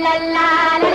la la la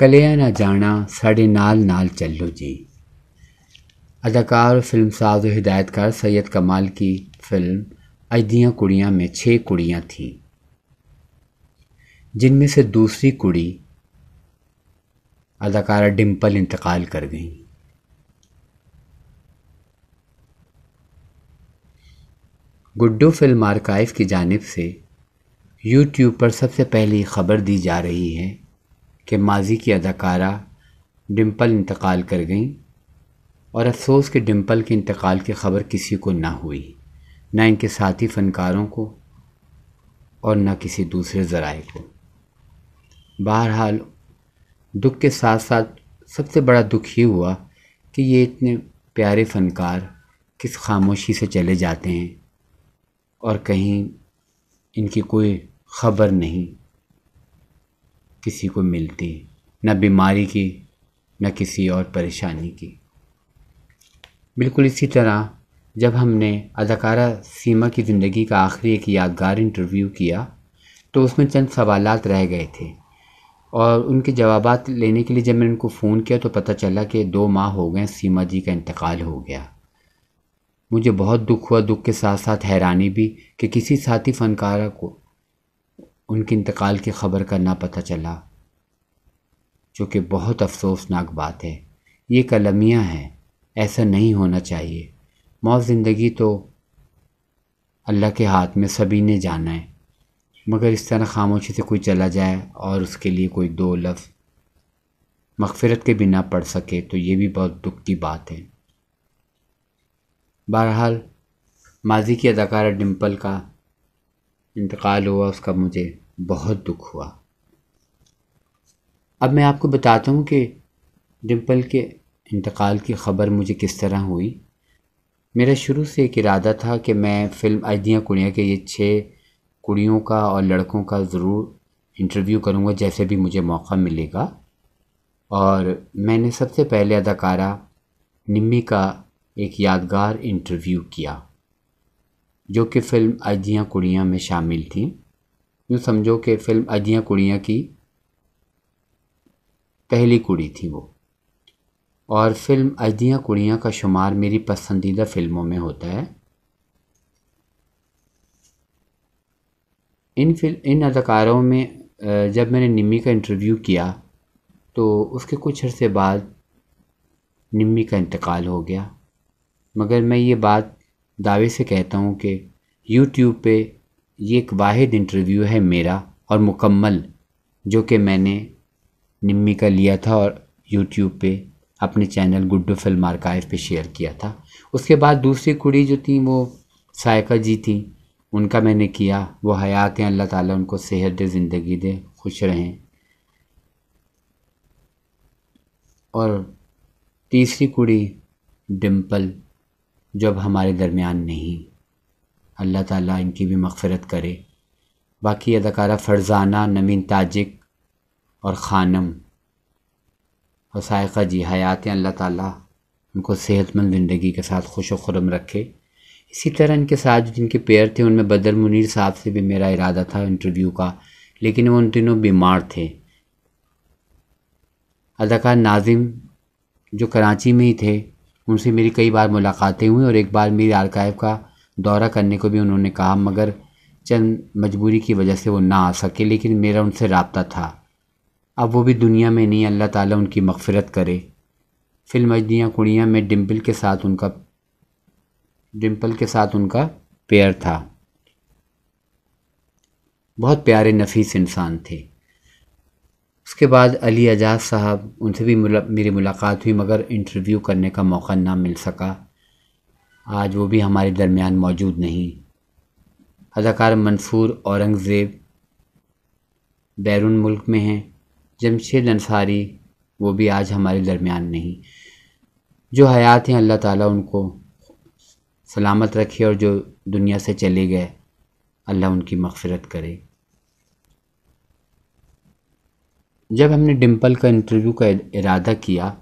कलिया ना जाना साढ़े नाल नाल चलो जी अदाकार फिल्म साज और हिदायतकार सैयद कमाल की फिल्म अजदियाँ कुड़ियाँ में छः कुड़ियाँ थीं जिनमें से दूसरी कुड़ी अदाकारा डिम्पल इंतकाल कर गई गुड्डो फिल्म आर्काइव की जानब से यूट्यूब पर सबसे पहली खबर दी जा रही है कि माजी की अदाकारा डिम्पल इंतकाल कर गईं और अफसोस के डिम्पल के इंतकाल की ख़बर किसी को ना हुई ना इनके साथी फनकारों को और ना किसी दूसरे ज़राए को बहरहाल दुख के साथ साथ सबसे बड़ा दुख ये हुआ कि ये इतने प्यारे फनकार किस खामोशी से चले जाते हैं और कहीं इनकी कोई ख़बर नहीं किसी को मिलती न बीमारी की न किसी और परेशानी की बिल्कुल इसी तरह जब हमने अदाकारा सीमा की ज़िंदगी का आखिरी एक यादगार इंटरव्यू किया तो उसमें चंद सवाल रह गए थे और उनके जवाब लेने के लिए जब मैंने उनको फ़ोन किया तो पता चला कि दो माह हो गए सीमा जी का इंतकाल हो गया मुझे बहुत दुख हुआ दुख के साथ साथ हैरानी भी कि किसी साथी फ़नकारा को उनके इंतकाल की ख़बर का ना पता चला जो कि बहुत अफसोसनाक बात है ये कलमियाँ हैं ऐसा नहीं होना चाहिए मौत ज़िंदगी तो अल्लाह के हाथ में सभी ने जाना है मगर इस तरह खामोशी से कोई चला जाए और उसके लिए कोई दो लफ्ज़ मगफ़रत के बिना पढ़ सके तो ये भी बहुत दुख की बात है बहरहाल माजी की अदाकारा डिम्पल का इंतकाल हुआ उसका मुझे बहुत दुख हुआ अब मैं आपको बताता हूँ कि डिम्पल के इंतकाल की ख़बर मुझे किस तरह हुई मेरा शुरू से एक इरादा था कि मैं फ़िल्म अदियाँ कुड़ियाँ के ये छः कुड़ियों का और लड़कों का ज़रूर इंटरव्यू करूँगा जैसे भी मुझे मौका मिलेगा और मैंने सबसे पहले अदाकारा निम्मी का एक यादगार इंटरव्यू किया जो कि फ़िल्म अजियाँ कुड़ियाँ में शामिल थी यूँ समझो कि फिल्म अजियाँ कुड़ियाँ की पहली कुड़ी थी वो और फिल्म अजियाँ कुड़ियाँ का शुमार मेरी पसंदीदा फ़िल्मों में होता है इन फिल इन अदाकारों में जब मैंने निम्मी का इंटरव्यू किया तो उसके कुछ अरसे बाद निम्मी का इंतकाल हो गया मगर मैं ये बात दावे से कहता हूँ कि यूट्यूब पे ये एक वाद इंटरव्यू है मेरा और मुकम्मल जो कि मैंने निम्मी का लिया था और यूट्यूब पे अपने चैनल गुड्डू फिल्म आर्काइव पे शेयर किया था उसके बाद दूसरी कुड़ी जो थी वो सायका जी थी उनका मैंने किया वो हयात हैं अल्लाह ताला उनको सेहत दे ज़िंदगी दे खुश रहें और तीसरी कुड़ी डिम्पल जो अब हमारे दरमियान नहीं अल्लाह ताला इनकी भी मगफरत करे बाकी अदाकारा फ़रजाना नमीन ताजिक और ख़ानम और सायका जी हयात अल्लाह ताला उनको सेहतमंद ज़िंदगी के साथ खुश खुरम रखे इसी तरह इनके साथ जिनके पेयर थे उनमें बदर मुनीर साहब से भी मेरा इरादा था इंटरव्यू का लेकिन वो उन तीनों बीमार थे अदाकार नाजिम जो कराची में ही थे उनसे मेरी कई बार मुलाकातें हुई और एक बार मेरी आर्काइव का दौरा करने को भी उन्होंने कहा मगर चंद मजबूरी की वजह से वो ना आ सके लेकिन मेरा उनसे रबता था अब वो भी दुनिया में नहीं अल्लाह ताला उनकी मगफरत करे फिल्म अजदियाँ कुड़ियाँ में डिम्पल के साथ उनका डिम्पल के साथ उनका पेयर था बहुत प्यारे नफीस इंसान थे उसके बाद अली एजाज साहब उनसे भी मुला, मेरी मुलाकात हुई मगर इंटरव्यू करने का मौका ना मिल सका आज वो भी हमारे दरमियान मौजूद नहीं अदाकार मंसूर औरंगज़ेब बैरून मुल्क में हैं जमशेद अंसारी वो भी आज हमारे दरमियान नहीं जो हयात हैं अल्लाह ताला उनको सलामत रखे और जो दुनिया से चले गए अल्लाह उनकी मफ़रत करे जब हमने डिम्पल का इंटरव्यू का इरादा किया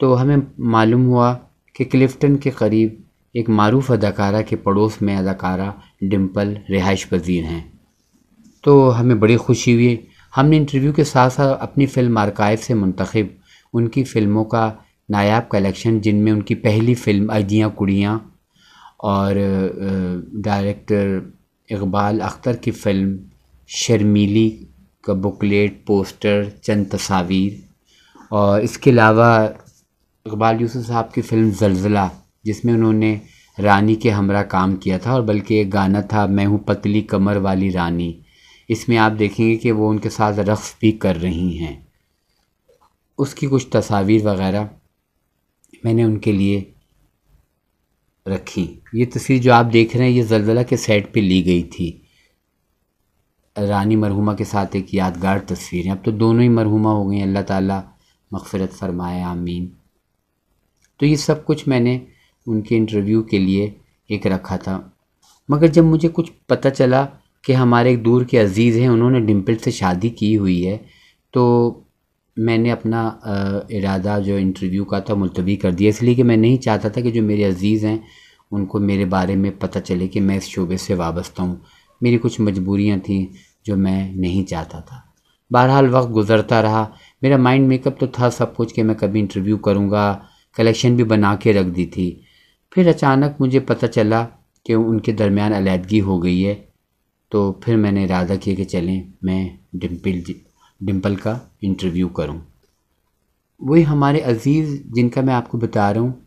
तो हमें मालूम हुआ कि क्लिफ्टन के करीब एक मरूफ अदाकारा के पड़ोस में अदाकारा डिम्पल रिहाइश पजीर हैं तो हमें बड़ी खुशी हुई हमने इंटरव्यू के साथ साथ अपनी फ़िल्म मार्काइव से मंतखब उनकी फ़िल्मों का नायाब कलेक्शन जिनमें उनकी पहली फ़िल्म अजियाँ कुड़ियाँ और डायरेक्टर इकबाल अख्तर की फ़िल्म शर्मीली का बुकलेट पोस्टर चंद तस्वीर और इसके अलावा इकबाल यूसुफ साहब की फ़िल्म जलजला जिसमें उन्होंने रानी के हमरा काम किया था और बल्कि एक गाना था मैं हूँ पतली कमर वाली रानी इसमें आप देखेंगे कि वो उनके साथ रक़्स भी कर रही हैं उसकी कुछ तस्वीर वगैरह मैंने उनके लिए रखी ये तस्वीर जो आप देख रहे हैं ये जलजिला के सेट पे ली गई थी रानी मरहुमा के साथ एक यादगार तस्वीर है अब तो दोनों ही मरहुमा हो गई अल्लाह ताला मगफरत फरमाए आमीन तो ये सब कुछ मैंने उनके इंटरव्यू के लिए एक रखा था मगर जब मुझे कुछ पता चला कि हमारे एक दूर के अज़ीज़ हैं उन्होंने डिम्पल से शादी की हुई है तो मैंने अपना इरादा जो इंटरव्यू का था मुलतवी कर दिया इसलिए कि मैं नहीं चाहता था कि जो मेरे अज़ीज़ हैं उनको मेरे बारे में पता चले कि मैं इस शोबे से वाबस्ता हूँ मेरी कुछ मजबूरियाँ थीं जो मैं नहीं चाहता था बहरहाल वक्त गुज़रता रहा मेरा माइंड मेकअप तो था सब कुछ कि मैं कभी इंटरव्यू करूँगा कलेक्शन भी बना के रख दी थी फिर अचानक मुझे पता चला कि उनके दरमियान अलीहदगी हो गई है तो फिर मैंने इरादा किया कि चलें मैं डिम्पल डिम्पल का इंटरव्यू करूं वही हमारे अज़ीज़ जिनका मैं आपको बता रहा हूँ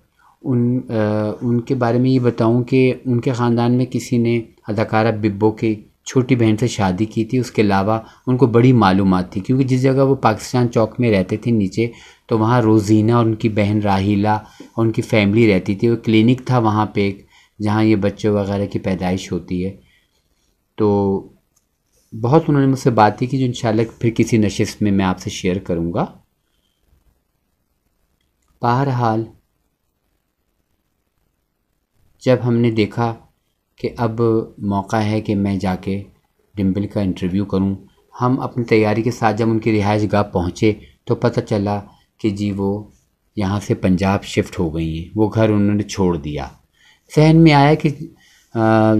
उन आ, उनके बारे में ये बताऊं कि उनके ख़ानदान में किसी ने अदाकारा बिब्बो के छोटी बहन से शादी की थी उसके अलावा उनको बड़ी मालूम थी क्योंकि जिस जगह वो पाकिस्तान चौक में रहते थे नीचे तो वहाँ रोज़ीना और उनकी बहन राहीला और उनकी फैमिली रहती थी वो क्लिनिक था वहाँ पे एक जहाँ ये बच्चों वगैरह की पैदाइश होती है तो बहुत उन्होंने मुझसे बात की कि जो इंशाल्लाह फिर किसी नशस्त में मैं आपसे शेयर करूँगा बहरहाल जब हमने देखा कि अब मौका है कि मैं जाके डिम्पल का इंटरव्यू करूं हम अपनी तैयारी के साथ जब उनकी रिहाइश गाह पहुँचे तो पता चला कि जी वो यहाँ से पंजाब शिफ्ट हो गई हैं वो घर उन्होंने छोड़ दिया सहन में आया कि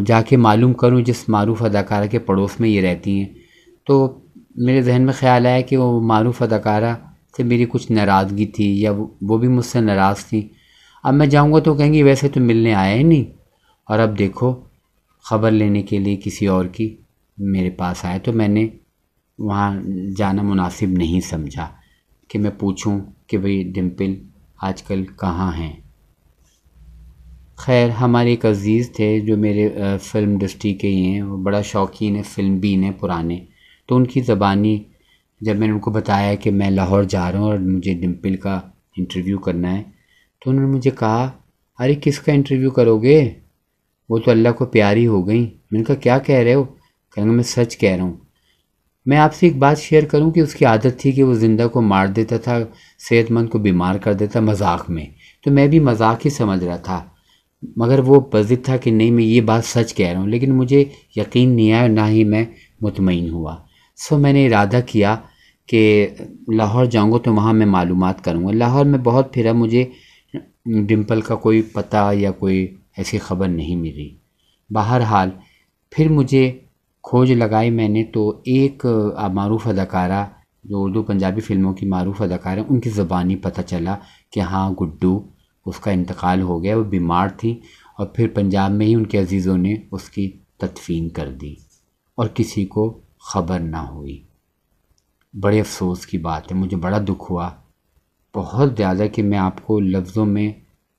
जाके मालूम करूं जिस मरूफ अदाकारा के पड़ोस में ये रहती हैं तो मेरे जहन में ख्याल आया कि वो मरूफ अदाकारा से मेरी कुछ नाराज़गी थी या वो भी मुझसे नाराज़ थी अब मैं जाऊंगा तो कहेंगी वैसे तो मिलने आए नहीं और अब देखो ख़बर लेने के लिए किसी और की मेरे पास आए तो मैंने वहाँ जाना मुनासिब नहीं समझा कि मैं पूछूं कि भाई डिम्पल आजकल कहाँ हैं खैर हमारे एक अज़ीज़ थे जो मेरे फ़िल्म इंडस्ट्री के ही हैं वो बड़ा शौकीन है फ़िल्म भी है पुराने तो उनकी ज़बानी जब मैंने उनको बताया कि मैं लाहौर जा रहा हूँ और मुझे डिम्पल का इंटरव्यू करना है तो उन्होंने मुझे कहा अरे किसका इंटरव्यू करोगे वो तो अल्लाह को प्यारी हो गई मैंने कहा क्या कह रहे हो कहेंगे मैं सच कह रहा हूँ मैं आपसे एक बात शेयर करूं कि उसकी आदत थी कि वो जिंदा को मार देता था सेहतमंद को बीमार कर देता मजाक में तो मैं भी मजाक ही समझ रहा था मगर वो पजिद था कि नहीं मैं ये बात सच कह रहा हूँ लेकिन मुझे यकीन नहीं आया ना ही मैं मुतमिन हुआ सो मैंने इरादा किया कि लाहौर जाऊँगा तो वहाँ मैं मालूम करूँगा लाहौर में बहुत फिरा मुझे डिम्पल का कोई पता या कोई ऐसी खबर नहीं मिली बहरहाल फिर मुझे खोज लगाई मैंने तो एक मरूफ अदाकारा जो उर्दू पंजाबी फ़िल्मों की मरूफ अदाकारा उनकी ज़बानी पता चला कि हाँ गुड्डू उसका इंतकाल हो गया वो बीमार थी और फिर पंजाब में ही उनके अजीज़ों ने उसकी तदफीन कर दी और किसी को ख़बर ना हुई बड़े अफसोस की बात है मुझे बड़ा दुख हुआ बहुत ज़्यादा कि मैं आपको लफ्ज़ों में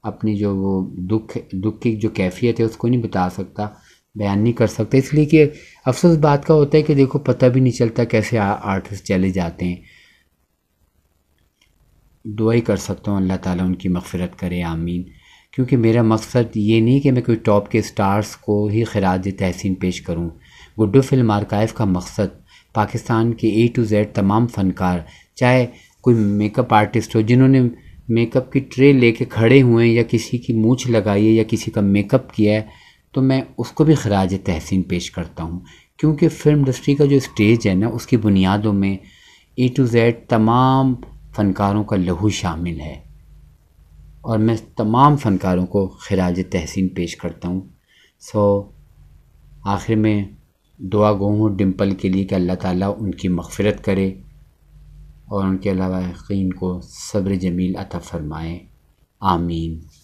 अपनी जो वो दुख दुख की जो कैफियत है उसको नहीं बता सकता बयान नहीं कर सकता इसलिए कि अफसोस बात का होता है कि देखो पता भी नहीं चलता कैसे आर्टिस्ट चले जाते हैं दुआ ही कर सकता हूँ अल्लाह ताला उनकी मफ़रत करे आमीन क्योंकि मेरा मकसद ये नहीं कि मैं कोई टॉप के स्टार्स को ही खराज तहसिन पेश करूँ गुड्डू फिल्म आर्काइव का मकसद पाकिस्तान के ए टू ज़ेड तमाम फ़नकार चाहे कोई मेकअप आर्टिस्ट हो जिन्होंने मेकअप की ट्रे लेके खड़े हुए हैं या किसी की मूछ लगाई है या किसी का मेकअप किया है तो मैं उसको भी खराज तहसीन पेश करता हूँ क्योंकि फ़िल्म इंडस्ट्री का जो स्टेज है ना उसकी बुनियादों में ए टू जेड तमाम फ़नकारों का लहू शामिल है और मैं तमाम फ़नकारों को खराज तहसीन पेश करता हूँ सो आखिर में दुआ गो हूँ डिम्पल के लिए कि अल्लाह ताला उनकी मगफरत करे और उनके अलावा को सब्र जमील अता फ़रमाएँ आमीन